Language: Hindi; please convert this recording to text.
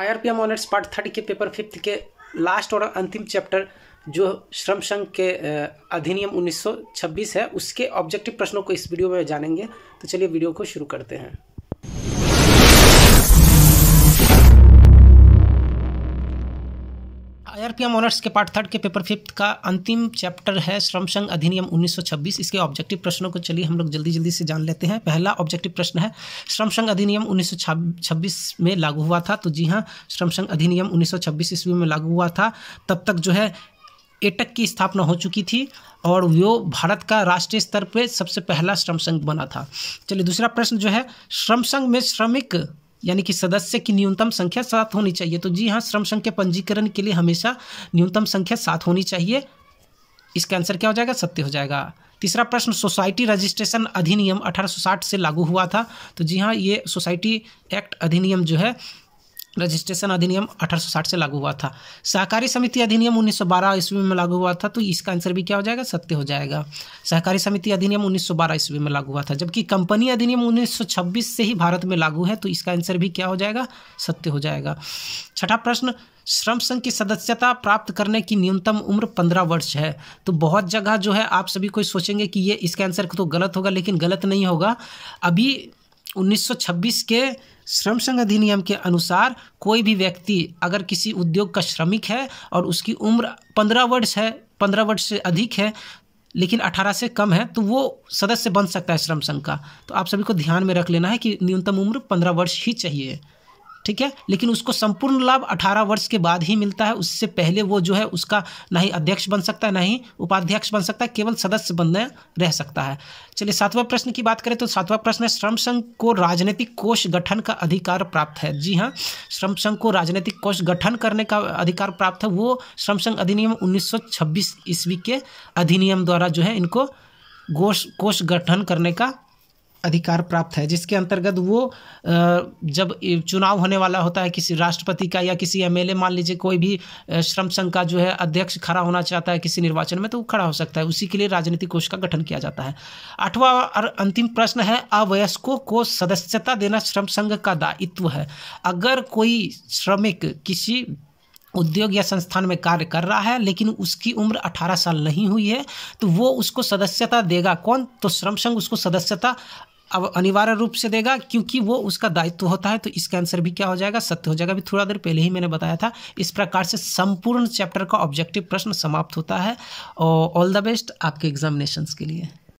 आई R P M honours part third के पेपर फिफ्थ के लास्ट और अंतिम चैप्टर जो श्रम संघ के अधिनियम 1926 है उसके ऑब्जेक्टिव प्रश्नों को इस वीडियो में जानेंगे तो चलिए वीडियो को शुरू करते हैं पार्ट ऑनर्स के पार्ट थर्ड के पेपर फिफ्थ का अंतिम चैप्टर है श्रम संघ अधिनियम 1926 इसके ऑब्जेक्टिव प्रश्नों को चलिए हम लोग जल्दी जल्दी से जान लेते हैं पहला ऑब्जेक्टिव प्रश्न है श्रम संघ अधिनियम 1926 में लागू हुआ था तो जी हाँ श्रम संघ अधिनियम 1926 सौ ईस्वी में लागू हुआ था तब तक जो है एटक e की स्थापना हो चुकी थी और वो भारत का राष्ट्रीय स्तर पर सबसे पहला श्रम संघ बना था चलिए दूसरा प्रश्न जो है श्रम संघ में श्रमिक यानी कि सदस्य की न्यूनतम संख्या सात होनी चाहिए तो जी हाँ श्रम संघ के पंजीकरण के लिए हमेशा न्यूनतम संख्या सात होनी चाहिए इसका आंसर क्या हो जाएगा सत्य हो जाएगा तीसरा प्रश्न सोसाइटी रजिस्ट्रेशन अधिनियम 1860 से लागू हुआ था तो जी हाँ ये सोसाइटी एक्ट अधिनियम जो है रजिस्ट्रेशन अधिनियम 1860 से लागू हुआ था सहकारी समिति अधिनियम 1912 ईस्वी में लागू हुआ था तो इसका आंसर भी क्या हो जाएगा सत्य हो जाएगा सहकारी समिति अधिनियम 1912 ईस्वी में लागू हुआ था जबकि कंपनी अधिनियम 1926 से ही भारत में लागू है तो इसका आंसर भी क्या हो जाएगा सत्य हो जाएगा छठा प्रश्न श्रम संघ की सदस्यता प्राप्त करने की न्यूनतम उम्र पंद्रह वर्ष है तो बहुत जगह जो है आप सभी कोई सोचेंगे कि ये इसका आंसर तो गलत होगा लेकिन गलत नहीं होगा अभी उन्नीस के श्रम संघ अधिनियम के अनुसार कोई भी व्यक्ति अगर किसी उद्योग का श्रमिक है और उसकी उम्र पंद्रह वर्ष है पंद्रह वर्ष से अधिक है लेकिन 18 से कम है तो वो सदस्य बन सकता है श्रम संघ का तो आप सभी को ध्यान में रख लेना है कि न्यूनतम उम्र 15 वर्ष ही चाहिए ठीक है लेकिन उसको संपूर्ण लाभ अठारह वर्ष के बाद ही मिलता है उससे पहले वो जो है उसका ना ही अध्यक्ष बन सकता है ना ही उपाध्यक्ष बन सकता है केवल सदस्य बनने रह सकता है चलिए सातवां प्रश्न की बात करें तो सातवां प्रश्न है श्रम संघ को राजनीतिक कोष गठन का अधिकार प्राप्त है जी हाँ श्रम संघ को राजनीतिक कोष गठन करने का अधिकार प्राप्त है वो श्रम संघ अधिनियम उन्नीस ईस्वी के अधिनियम द्वारा जो है इनको कोष गठन करने का अधिकार प्राप्त है जिसके अंतर्गत वो जब चुनाव होने वाला होता है किसी राष्ट्रपति का या किसी एम मान लीजिए कोई भी श्रम संघ का जो है अध्यक्ष खड़ा होना चाहता है किसी निर्वाचन में तो वो खड़ा हो सकता है उसी के लिए राजनीतिक कोष का गठन किया जाता है आठवां और अंतिम प्रश्न है अवयस्कों को सदस्यता देना श्रम संघ का दायित्व है अगर कोई श्रमिक किसी उद्योग या संस्थान में कार्य कर रहा है लेकिन उसकी उम्र 18 साल नहीं हुई है तो वो उसको सदस्यता देगा कौन तो श्रम संघ उसको सदस्यता अब अनिवार्य रूप से देगा क्योंकि वो उसका दायित्व होता है तो इसका आंसर भी क्या हो जाएगा सत्य हो जाएगा अभी थोड़ा देर पहले ही मैंने बताया था इस प्रकार से संपूर्ण चैप्टर का ऑब्जेक्टिव प्रश्न समाप्त होता है और ऑल द बेस्ट आपके एग्जामिनेशंस के लिए